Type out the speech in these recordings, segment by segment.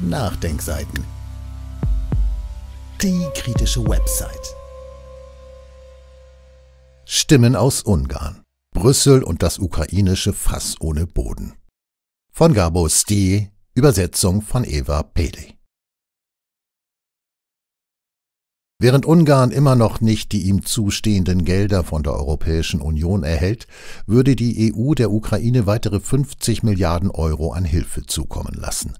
Nachdenkseiten. Die kritische Website. Stimmen aus Ungarn. Brüssel und das ukrainische Fass ohne Boden. Von Gabo Stie, Übersetzung von Eva Peli. Während Ungarn immer noch nicht die ihm zustehenden Gelder von der Europäischen Union erhält, würde die EU der Ukraine weitere 50 Milliarden Euro an Hilfe zukommen lassen.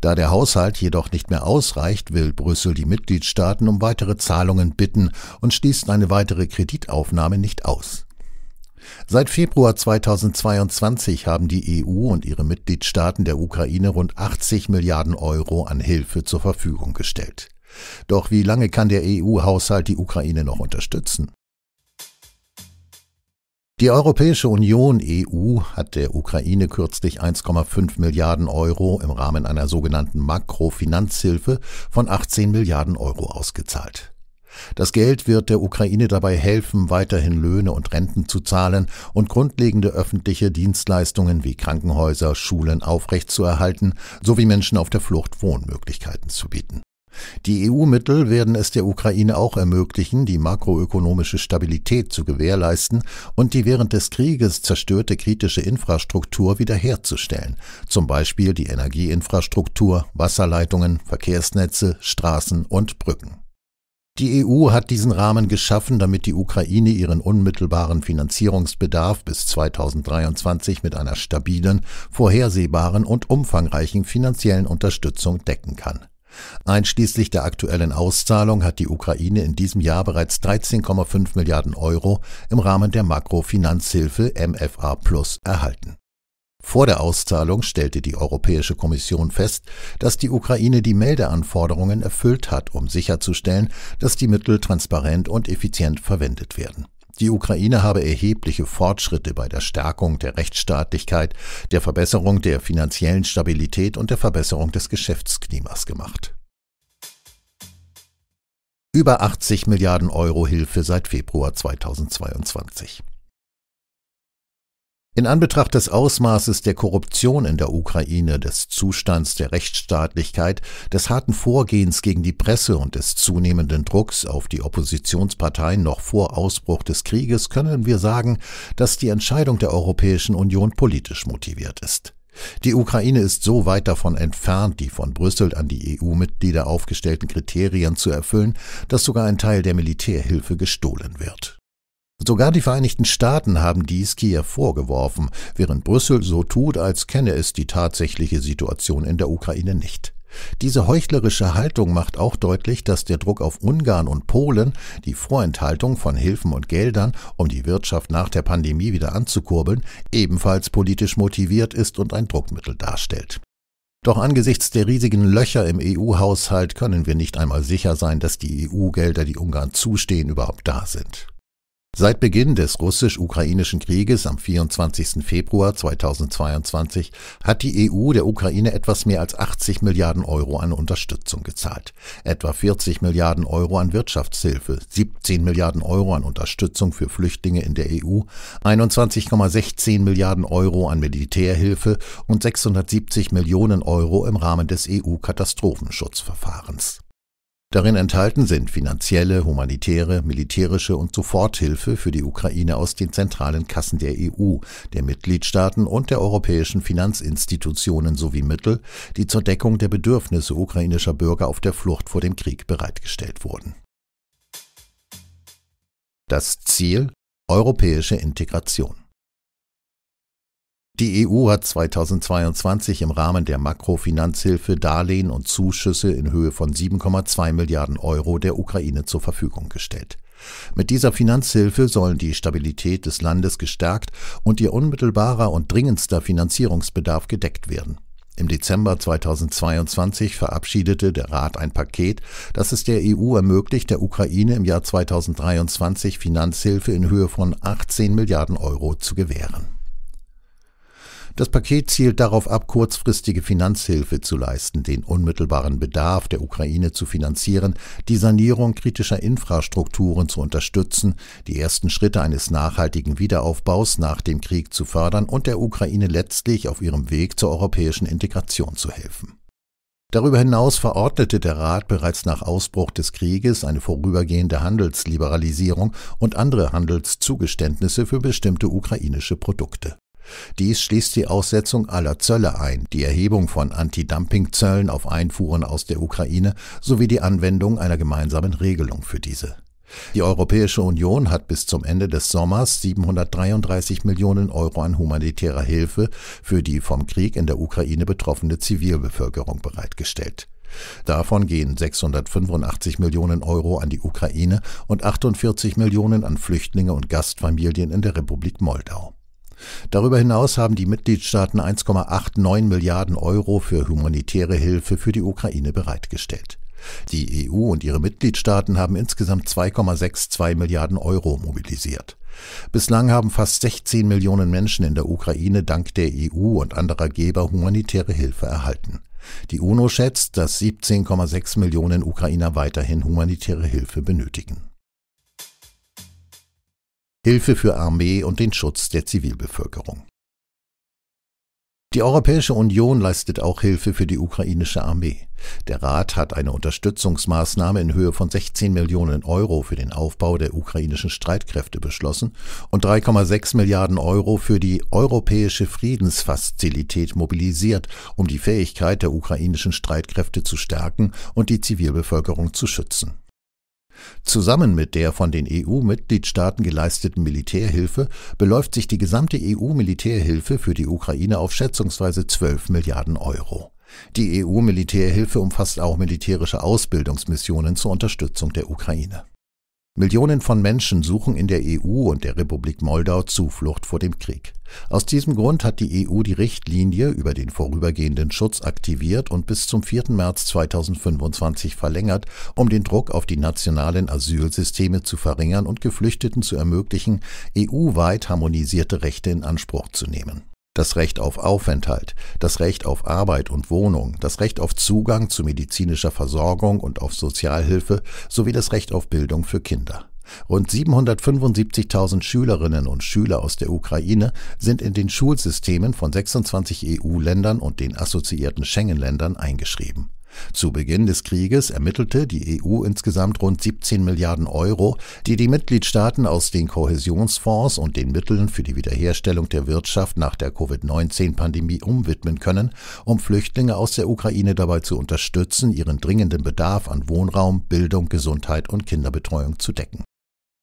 Da der Haushalt jedoch nicht mehr ausreicht, will Brüssel die Mitgliedstaaten um weitere Zahlungen bitten und schließt eine weitere Kreditaufnahme nicht aus. Seit Februar 2022 haben die EU und ihre Mitgliedstaaten der Ukraine rund 80 Milliarden Euro an Hilfe zur Verfügung gestellt. Doch wie lange kann der EU-Haushalt die Ukraine noch unterstützen? Die Europäische Union EU hat der Ukraine kürzlich 1,5 Milliarden Euro im Rahmen einer sogenannten Makrofinanzhilfe von 18 Milliarden Euro ausgezahlt. Das Geld wird der Ukraine dabei helfen, weiterhin Löhne und Renten zu zahlen und grundlegende öffentliche Dienstleistungen wie Krankenhäuser, Schulen aufrechtzuerhalten sowie Menschen auf der Flucht Wohnmöglichkeiten zu bieten die EU-Mittel werden es der Ukraine auch ermöglichen, die makroökonomische Stabilität zu gewährleisten und die während des Krieges zerstörte kritische Infrastruktur wiederherzustellen, zum Beispiel die Energieinfrastruktur, Wasserleitungen, Verkehrsnetze, Straßen und Brücken. Die EU hat diesen Rahmen geschaffen, damit die Ukraine ihren unmittelbaren Finanzierungsbedarf bis 2023 mit einer stabilen, vorhersehbaren und umfangreichen finanziellen Unterstützung decken kann. Einschließlich der aktuellen Auszahlung hat die Ukraine in diesem Jahr bereits 13,5 Milliarden Euro im Rahmen der Makrofinanzhilfe MFA Plus erhalten. Vor der Auszahlung stellte die Europäische Kommission fest, dass die Ukraine die Meldeanforderungen erfüllt hat, um sicherzustellen, dass die Mittel transparent und effizient verwendet werden. Die Ukraine habe erhebliche Fortschritte bei der Stärkung der Rechtsstaatlichkeit, der Verbesserung der finanziellen Stabilität und der Verbesserung des Geschäftsklimas gemacht über 80 Milliarden Euro Hilfe seit Februar 2022. In Anbetracht des Ausmaßes der Korruption in der Ukraine, des Zustands der Rechtsstaatlichkeit, des harten Vorgehens gegen die Presse und des zunehmenden Drucks auf die Oppositionsparteien noch vor Ausbruch des Krieges können wir sagen, dass die Entscheidung der Europäischen Union politisch motiviert ist. Die Ukraine ist so weit davon entfernt, die von Brüssel an die EU-Mitglieder aufgestellten Kriterien zu erfüllen, dass sogar ein Teil der Militärhilfe gestohlen wird. Sogar die Vereinigten Staaten haben dies Kiew vorgeworfen, während Brüssel so tut, als kenne es die tatsächliche Situation in der Ukraine nicht. Diese heuchlerische Haltung macht auch deutlich, dass der Druck auf Ungarn und Polen, die Vorenthaltung von Hilfen und Geldern, um die Wirtschaft nach der Pandemie wieder anzukurbeln, ebenfalls politisch motiviert ist und ein Druckmittel darstellt. Doch angesichts der riesigen Löcher im EU-Haushalt können wir nicht einmal sicher sein, dass die EU-Gelder, die Ungarn zustehen, überhaupt da sind. Seit Beginn des russisch-ukrainischen Krieges am 24. Februar 2022 hat die EU der Ukraine etwas mehr als 80 Milliarden Euro an Unterstützung gezahlt, etwa 40 Milliarden Euro an Wirtschaftshilfe, 17 Milliarden Euro an Unterstützung für Flüchtlinge in der EU, 21,16 Milliarden Euro an Militärhilfe und 670 Millionen Euro im Rahmen des EU-Katastrophenschutzverfahrens. Darin enthalten sind finanzielle, humanitäre, militärische und Soforthilfe für die Ukraine aus den zentralen Kassen der EU, der Mitgliedstaaten und der europäischen Finanzinstitutionen sowie Mittel, die zur Deckung der Bedürfnisse ukrainischer Bürger auf der Flucht vor dem Krieg bereitgestellt wurden. Das Ziel Europäische Integration die EU hat 2022 im Rahmen der Makrofinanzhilfe Darlehen und Zuschüsse in Höhe von 7,2 Milliarden Euro der Ukraine zur Verfügung gestellt. Mit dieser Finanzhilfe sollen die Stabilität des Landes gestärkt und ihr unmittelbarer und dringendster Finanzierungsbedarf gedeckt werden. Im Dezember 2022 verabschiedete der Rat ein Paket, das es der EU ermöglicht, der Ukraine im Jahr 2023 Finanzhilfe in Höhe von 18 Milliarden Euro zu gewähren. Das Paket zielt darauf ab, kurzfristige Finanzhilfe zu leisten, den unmittelbaren Bedarf der Ukraine zu finanzieren, die Sanierung kritischer Infrastrukturen zu unterstützen, die ersten Schritte eines nachhaltigen Wiederaufbaus nach dem Krieg zu fördern und der Ukraine letztlich auf ihrem Weg zur europäischen Integration zu helfen. Darüber hinaus verordnete der Rat bereits nach Ausbruch des Krieges eine vorübergehende Handelsliberalisierung und andere Handelszugeständnisse für bestimmte ukrainische Produkte. Dies schließt die Aussetzung aller Zölle ein, die Erhebung von Anti-Dumping-Zöllen auf Einfuhren aus der Ukraine sowie die Anwendung einer gemeinsamen Regelung für diese. Die Europäische Union hat bis zum Ende des Sommers 733 Millionen Euro an humanitärer Hilfe für die vom Krieg in der Ukraine betroffene Zivilbevölkerung bereitgestellt. Davon gehen 685 Millionen Euro an die Ukraine und 48 Millionen an Flüchtlinge und Gastfamilien in der Republik Moldau. Darüber hinaus haben die Mitgliedstaaten 1,89 Milliarden Euro für humanitäre Hilfe für die Ukraine bereitgestellt. Die EU und ihre Mitgliedstaaten haben insgesamt 2,62 Milliarden Euro mobilisiert. Bislang haben fast 16 Millionen Menschen in der Ukraine dank der EU und anderer Geber humanitäre Hilfe erhalten. Die UNO schätzt, dass 17,6 Millionen Ukrainer weiterhin humanitäre Hilfe benötigen. Hilfe für Armee und den Schutz der Zivilbevölkerung. Die Europäische Union leistet auch Hilfe für die ukrainische Armee. Der Rat hat eine Unterstützungsmaßnahme in Höhe von 16 Millionen Euro für den Aufbau der ukrainischen Streitkräfte beschlossen und 3,6 Milliarden Euro für die Europäische Friedensfazilität mobilisiert, um die Fähigkeit der ukrainischen Streitkräfte zu stärken und die Zivilbevölkerung zu schützen. Zusammen mit der von den EU-Mitgliedstaaten geleisteten Militärhilfe beläuft sich die gesamte EU-Militärhilfe für die Ukraine auf schätzungsweise 12 Milliarden Euro. Die EU-Militärhilfe umfasst auch militärische Ausbildungsmissionen zur Unterstützung der Ukraine Millionen von Menschen suchen in der EU und der Republik Moldau Zuflucht vor dem Krieg. Aus diesem Grund hat die EU die Richtlinie über den vorübergehenden Schutz aktiviert und bis zum 4. März 2025 verlängert, um den Druck auf die nationalen Asylsysteme zu verringern und Geflüchteten zu ermöglichen, EU-weit harmonisierte Rechte in Anspruch zu nehmen das Recht auf Aufenthalt, das Recht auf Arbeit und Wohnung, das Recht auf Zugang zu medizinischer Versorgung und auf Sozialhilfe sowie das Recht auf Bildung für Kinder. Rund 775.000 Schülerinnen und Schüler aus der Ukraine sind in den Schulsystemen von 26 EU-Ländern und den assoziierten Schengen-Ländern eingeschrieben. Zu Beginn des Krieges ermittelte die EU insgesamt rund 17 Milliarden Euro, die die Mitgliedstaaten aus den Kohäsionsfonds und den Mitteln für die Wiederherstellung der Wirtschaft nach der Covid-19-Pandemie umwidmen können, um Flüchtlinge aus der Ukraine dabei zu unterstützen, ihren dringenden Bedarf an Wohnraum, Bildung, Gesundheit und Kinderbetreuung zu decken.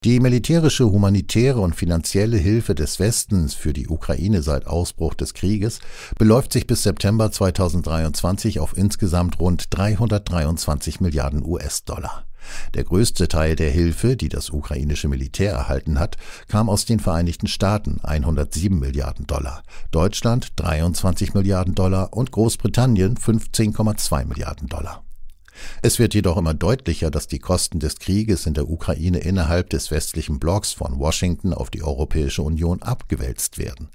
Die militärische, humanitäre und finanzielle Hilfe des Westens für die Ukraine seit Ausbruch des Krieges beläuft sich bis September 2023 auf insgesamt rund 323 Milliarden US-Dollar. Der größte Teil der Hilfe, die das ukrainische Militär erhalten hat, kam aus den Vereinigten Staaten 107 Milliarden Dollar, Deutschland 23 Milliarden Dollar und Großbritannien 15,2 Milliarden Dollar. Es wird jedoch immer deutlicher, dass die Kosten des Krieges in der Ukraine innerhalb des westlichen Blocks von Washington auf die Europäische Union abgewälzt werden.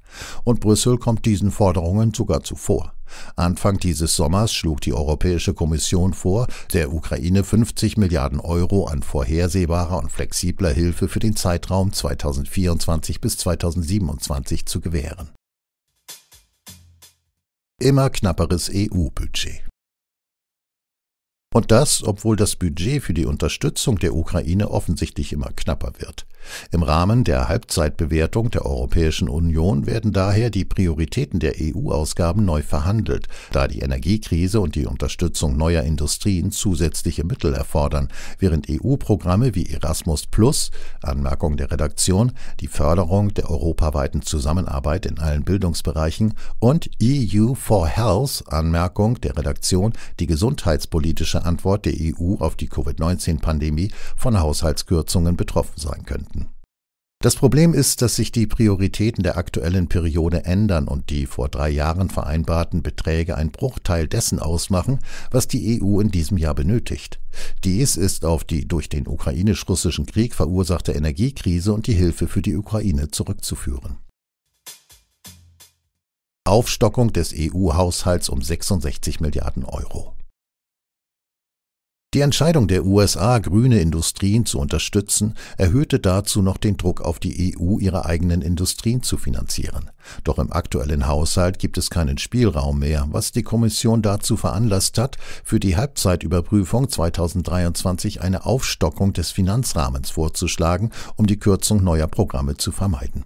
Und Brüssel kommt diesen Forderungen sogar zuvor. Anfang dieses Sommers schlug die Europäische Kommission vor, der Ukraine 50 Milliarden Euro an vorhersehbarer und flexibler Hilfe für den Zeitraum 2024 bis 2027 zu gewähren. Immer knapperes EU-Budget. Und das, obwohl das Budget für die Unterstützung der Ukraine offensichtlich immer knapper wird. Im Rahmen der Halbzeitbewertung der Europäischen Union werden daher die Prioritäten der EU-Ausgaben neu verhandelt, da die Energiekrise und die Unterstützung neuer Industrien zusätzliche Mittel erfordern, während EU-Programme wie Erasmus Plus, Anmerkung der Redaktion, die Förderung der europaweiten Zusammenarbeit in allen Bildungsbereichen und EU for Health, Anmerkung der Redaktion, die gesundheitspolitische Antwort der EU auf die Covid-19-Pandemie von Haushaltskürzungen betroffen sein könnten. Das Problem ist, dass sich die Prioritäten der aktuellen Periode ändern und die vor drei Jahren vereinbarten Beträge ein Bruchteil dessen ausmachen, was die EU in diesem Jahr benötigt. Dies ist auf die durch den ukrainisch-russischen Krieg verursachte Energiekrise und die Hilfe für die Ukraine zurückzuführen. Aufstockung des EU-Haushalts um 66 Milliarden Euro. Die Entscheidung der USA, grüne Industrien zu unterstützen, erhöhte dazu noch den Druck auf die EU, ihre eigenen Industrien zu finanzieren. Doch im aktuellen Haushalt gibt es keinen Spielraum mehr, was die Kommission dazu veranlasst hat, für die Halbzeitüberprüfung 2023 eine Aufstockung des Finanzrahmens vorzuschlagen, um die Kürzung neuer Programme zu vermeiden.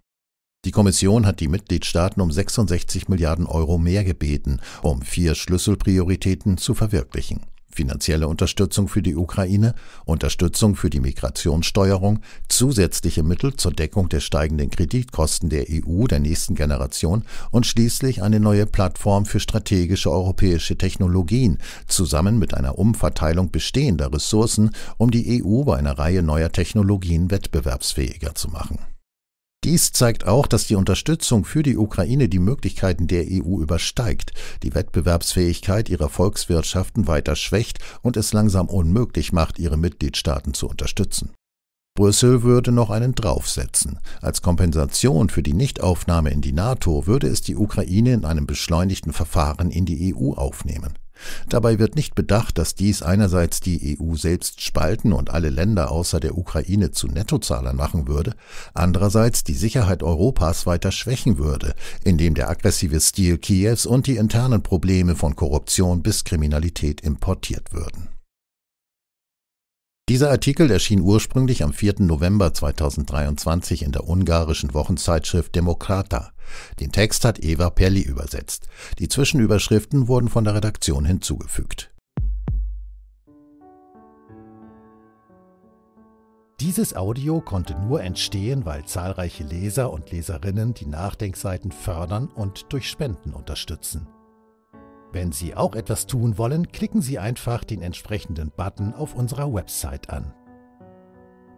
Die Kommission hat die Mitgliedstaaten um 66 Milliarden Euro mehr gebeten, um vier Schlüsselprioritäten zu verwirklichen finanzielle Unterstützung für die Ukraine, Unterstützung für die Migrationssteuerung, zusätzliche Mittel zur Deckung der steigenden Kreditkosten der EU der nächsten Generation und schließlich eine neue Plattform für strategische europäische Technologien zusammen mit einer Umverteilung bestehender Ressourcen, um die EU bei einer Reihe neuer Technologien wettbewerbsfähiger zu machen. Dies zeigt auch, dass die Unterstützung für die Ukraine die Möglichkeiten der EU übersteigt, die Wettbewerbsfähigkeit ihrer Volkswirtschaften weiter schwächt und es langsam unmöglich macht, ihre Mitgliedstaaten zu unterstützen. Brüssel würde noch einen draufsetzen. Als Kompensation für die Nichtaufnahme in die NATO würde es die Ukraine in einem beschleunigten Verfahren in die EU aufnehmen. Dabei wird nicht bedacht, dass dies einerseits die EU selbst spalten und alle Länder außer der Ukraine zu Nettozahlern machen würde, andererseits die Sicherheit Europas weiter schwächen würde, indem der aggressive Stil Kiews und die internen Probleme von Korruption bis Kriminalität importiert würden. Dieser Artikel erschien ursprünglich am 4. November 2023 in der ungarischen Wochenzeitschrift Demokrata. Den Text hat Eva Perli übersetzt. Die Zwischenüberschriften wurden von der Redaktion hinzugefügt. Dieses Audio konnte nur entstehen, weil zahlreiche Leser und Leserinnen die Nachdenkseiten fördern und durch Spenden unterstützen. Wenn Sie auch etwas tun wollen, klicken Sie einfach den entsprechenden Button auf unserer Website an.